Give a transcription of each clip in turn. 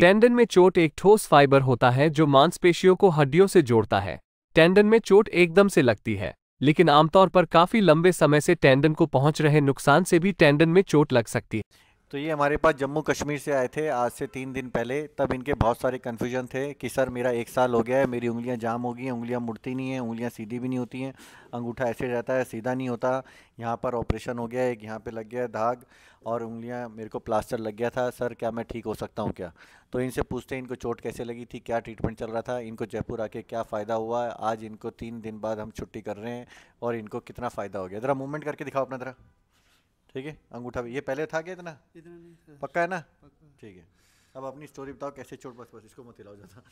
Tendon में चोट एक ठोस फाइबर होता है जो मांसपेशियों को हड्डियों से जोड़ता है टेंडन में चोट एकदम से लगती है लेकिन आमतौर पर काफी लंबे समय से टेंडन को पहुंच रहे नुकसान से भी टेंडन में चोट लग सकती है तो ये हमारे पास जम्मू कश्मीर से आए थे आज से तीन दिन पहले तब इनके बहुत सारे कन्फ्यूजन थे कि सर मेरा एक साल हो गया है मेरी उंगलियां जाम हो गई हैं उंगलियां मुड़ती नहीं हैं उंगलियां सीधी भी नहीं होती हैं अंगूठा ऐसे रहता है सीधा नहीं होता यहाँ पर ऑपरेशन हो गया है यहाँ पर लग गया है धाग और उंगलियाँ मेरे को प्लास्टर लग गया था सर क्या मैं ठीक हो सकता हूँ क्या तो इनसे पूछते हैं इनको चोट कैसे लगी थी क्या ट्रीटमेंट चल रहा था इनको जयपुर आके क्या फ़ायदा हुआ आज इनको तीन दिन बाद हम छुट्टी कर रहे हैं और इनको कितना फ़ायदा हो गया ज़रा मूवमेंट करके दिखाओ अपना ज़रा ठीक है अंगूठा भी ये पहले उठा गया इतना इतना नहीं पक्का है ना ठीक है अब अपनी स्टोरी बताओ कैसे चोट बस बस इसको मत हिलाओ ज़्यादा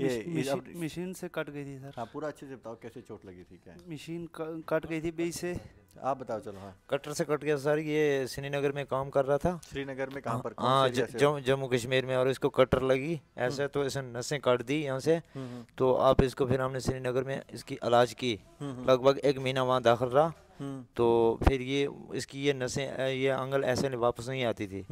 ये मशीन से कट गई थी सर हाँ पूरा अच्छे से बताओ कैसे चोट लगी थी क्या मशीन कट गई थी बीच से आप बताओ चलो हाँ कटर से कट गया सर ये श्रीनगर में काम कर रहा था श्रीनगर में काम हाँ, पर हाँ जम्मू कश्मीर में और इसको कटर लगी ऐसे हम्म। तो ऐसे नसें काट दी यहाँ से हम्म, हम्म। तो आप इसको फिर हमने श्रीनगर में इसकी इलाज की लगभग एक महीना वहाँ दाखिल रहा तो फिर ये इसकी ये नसें ये अंगल ऐसे नहीं वापस नहीं आती थी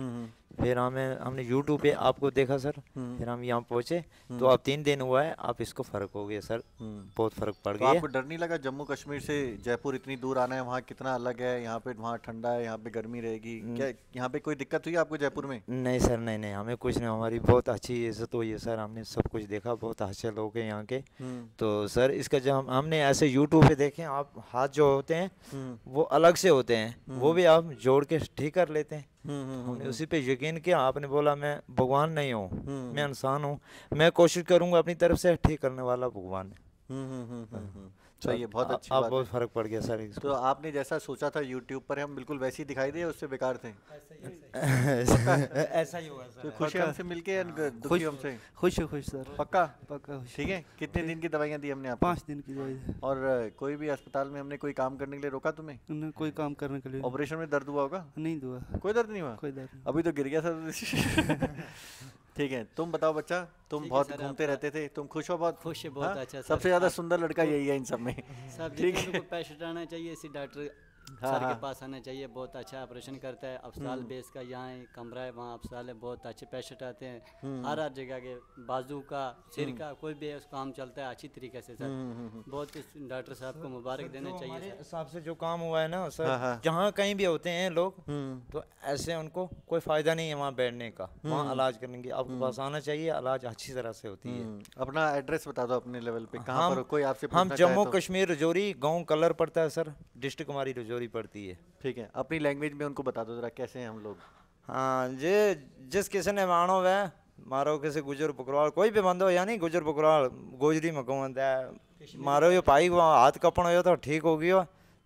फिर हमें हमने यूट्यूब पे आपको देखा सर फिर हम यहाँ पहुँचे तो आप तीन दिन चेंज हुआ है आप इसको फर्क हो गया सर हम्म। बहुत फर्क पड़ तो गया तो आपको डर नहीं लगा जम्मू कश्मीर से जयपुर इतनी दूर आना है वहाँ कितना अलग है यहाँ पे वहाँ ठंडा है यहाँ पे गर्मी रहेगी हम्म। क्या यहाँ पे कोई दिक्कत हुई आपको जयपुर में नहीं सर नहीं नहीं हमें कुछ नहीं हमारी बहुत अच्छी इज्जत हुई है सर हमने सब कुछ देखा बहुत अच्छे लोग है यहाँ के हम्म। तो सर इसका जब हमने ऐसे यूट्यूब पे देखे आप हाथ जो होते हैं वो अलग से होते हैं वो भी आप जोड़ के ठीक कर लेते हैं हमने हम्म, हम्म, हम्म, उसी पे यकीन किया आपने बोला मैं भगवान नहीं हूँ मैं इंसान हूँ मैं कोशिश करूँगा अपनी तरफ से ठीक करने वाला भगवान है हम्म, हम्म, हम्म, तो ये बहुत अच्छी बात बहुत फर्क पड़ गया सर तो आपने जैसा सोचा था यूट्यूब पर हम बिल्कुल वैसे ही दिखाई दिए उससे बेकार थे ऐसा ही होगा सर तो खुश हमसे मिलके हाँ। खुश हमसे खुश है खुश सर पक्का पक्का ठीक है कितने दिन की दवाइयाँ दी हमने पाँच दिन की दवाई और कोई भी अस्पताल में हमने कोई काम करने के लिए रोका तुम्हें कोई काम करने के लिए ऑपरेशन में दर्द हुआ होगा नहीं हुआ कोई दर्द नहीं हुआ कोई दर्द अभी तो गिर गया सर ठीक है तुम बताओ बच्चा तुम बहुत घूमते रहते थे तुम खुश हो बहुत खुश बहुत हाँ? अच्छा सबसे ज्यादा सुंदर लड़का यही है इन सब में सब ठीक है पैसे चाहिए इसी डॉक्टर हाँ, सर हाँ। के पास आना चाहिए बहुत अच्छा ऑपरेशन करता है अफसाल बेस हम्म। का यहाँ कमरा है वहाँ अफसाल है बहुत अच्छे पेशेंट आते हैं हम्म। हर हर जगह के बाजू का सिर हम्म। का कोई भी उस काम चलता है अच्छी तरीके से सर बहुत डॉक्टर साहब को मुबारक देना चाहिए हिसाब से जो काम हुआ है ना सर हाँ, हाँ। जहाँ कहीं भी होते हैं लोग तो ऐसे उनको कोई फ़ायदा नहीं है वहाँ बैठने का वहाँ इलाज करने की आपके पास आना चाहिए इलाज अच्छी तरह से होती है अपना एड्रेस बता दो अपने लेवल पे कहाँ पर कोई आपसे हम जम्मू तो। कश्मीर रजौरी गाँव कलर पड़ता है सर डिस्ट्रिक्ट हमारी रजौरी कचौरी पड़ती है ठीक है अपनी लैंग्वेज में उनको बता दो जरा कैसे हैं हम लोग हाँ जे जिस किसी ने मानो वह मारो किसी गुजर पकड़वाल कोई भी बंदो यानी गुजर पकड़वाल गोजरी में है मारो यो पाई हाथ कपण हो तो ठीक हो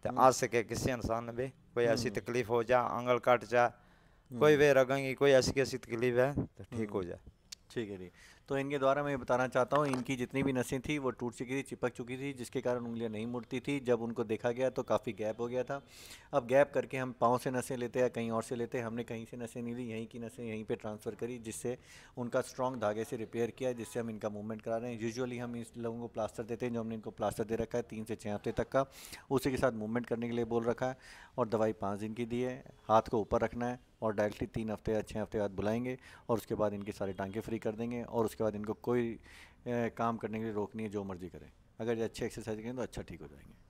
तो आ सके किसी इंसान ने भी कोई ऐसी हम्म। तकलीफ हो जा आंगल काट जा हम्म। कोई भी रगेंगी कोई ऐसी कैसी तकलीफ है तो ठीक हो हम्म। जाए ठीक है ठीक तो इनके द्वारा मैं बताना चाहता हूँ इनकी जितनी भी नसें थी वो टूट चुकी थी चिपक चुकी थी जिसके कारण उंगलियाँ नहीं मुड़ती थी जब उनको देखा गया तो काफ़ी गैप हो गया था अब गैप करके हम पाँव से नसें लेते या कहीं और से लेते हमने कहीं से नसें नहीं ली यहीं की नसें यहीं पर ट्रांसफ़र करी जिससे उनका स्ट्रॉन्ग धागे से रिपेयर किया जिससे हम इनका मूवमेंट करा रहे हैं यूजअली हम इस लोगों को प्लास्टर देते हैं जो हमने इनको प्लास्टर दे रखा है तीन से छः हफ्ते तक का उसी के साथ मूवमेंट करने के लिए बोल रखा है और दवाई पाँच दिन की दी है हाथ को ऊपर रखना है और डायरेक्टली तीन हफ्ते या छः हफ्ते बाद बुलाएंगे और उसके बाद इनके सारे टांके फ्री कर देंगे और उसके उसके बाद इनको कोई काम करने के लिए रोकनी है जो मर्जी करें अगर ये अच्छी एक्सरसाइज करें तो अच्छा ठीक हो जाएंगे